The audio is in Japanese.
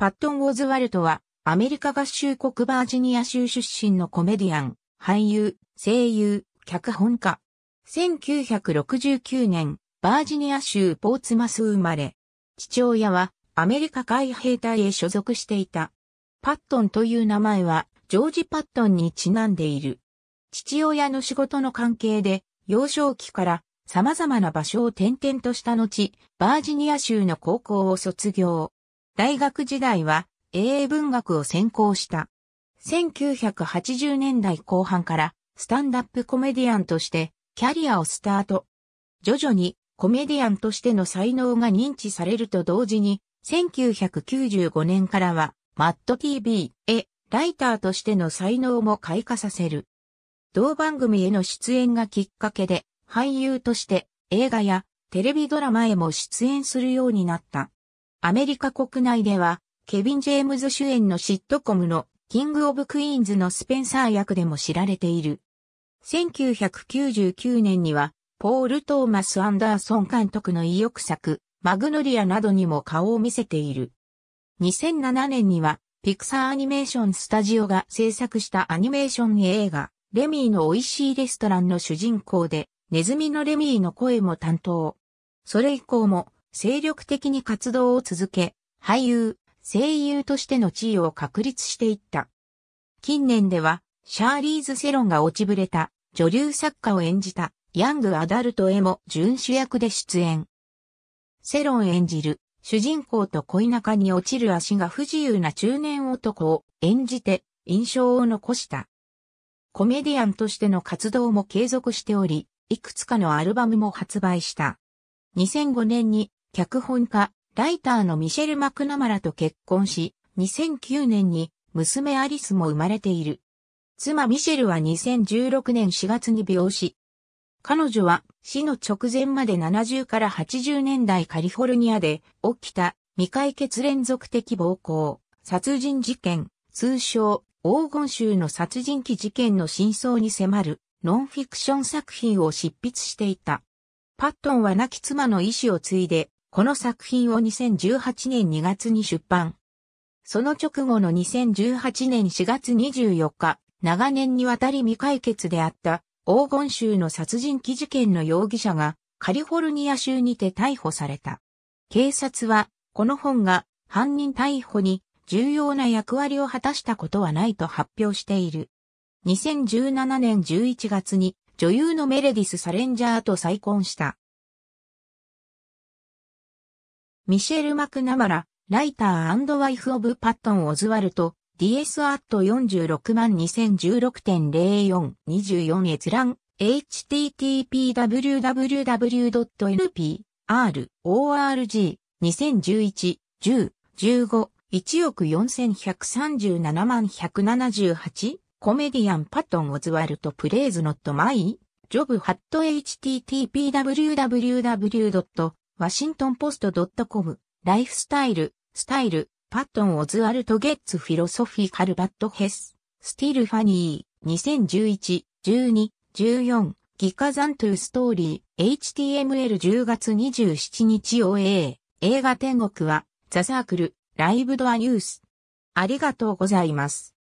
パットン・ウォズワルトは、アメリカ合衆国バージニア州出身のコメディアン、俳優、声優、脚本家。1969年、バージニア州ポーツマス生まれ。父親は、アメリカ海兵隊へ所属していた。パットンという名前は、ジョージ・パットンにちなんでいる。父親の仕事の関係で、幼少期から様々な場所を転々とした後、バージニア州の高校を卒業。大学時代は英文学を専攻した。1980年代後半からスタンダップコメディアンとしてキャリアをスタート。徐々にコメディアンとしての才能が認知されると同時に、1995年からは、マット TV へライターとしての才能も開花させる。同番組への出演がきっかけで、俳優として映画やテレビドラマへも出演するようになった。アメリカ国内では、ケビン・ジェームズ主演のシットコムのキング・オブ・クイーンズのスペンサー役でも知られている。1999年には、ポール・トーマス・アンダーソン監督の意欲作、マグノリアなどにも顔を見せている。2007年には、ピクサーアニメーションスタジオが制作したアニメーション映画、レミーの美味しいレストランの主人公で、ネズミのレミーの声も担当。それ以降も、精力的に活動を続け、俳優、声優としての地位を確立していった。近年では、シャーリーズ・セロンが落ちぶれた女流作家を演じたヤング・アダルトへも準主役で出演。セロン演じる主人公と恋仲に落ちる足が不自由な中年男を演じて印象を残した。コメディアンとしての活動も継続しており、いくつかのアルバムも発売した。2005年に脚本家、ライターのミシェル・マクナマラと結婚し、2009年に娘アリスも生まれている。妻ミシェルは2016年4月に病死。彼女は死の直前まで70から80年代カリフォルニアで起きた未解決連続的暴行、殺人事件、通称黄金州の殺人鬼事件の真相に迫るノンフィクション作品を執筆していた。パットンは亡き妻の意志を継いでこの作品を2018年2月に出版。その直後の2018年4月24日、長年にわたり未解決であった黄金州の殺人鬼事件の容疑者がカリフォルニア州にて逮捕された。警察はこの本が犯人逮捕に重要な役割を果たしたことはないと発表している。2017年11月に女優のメレディス・サレンジャーと再婚した。ミシェル・マクナマラ、ライターワイフ・オブ・パットン・オズワルト、DS アット46万2016.0424閲覧、http://www.nporg2011-10-15 r 1億4137万178コメディアンパットン・オズワルト・プレイズ・ノット・マイ・ジョブ・ハット http://www ワシントンポスト .com、ライフスタイル、スタイル、パットン・オズワルト・ゲッツ・フィロソフィカル・バット・ヘス、スティル・ファニー、2011、12、14、ギカザントゥストーリー、HTML 10月27日 OA、映画天国は、ザサークル、ライブドアニュース。ありがとうございます。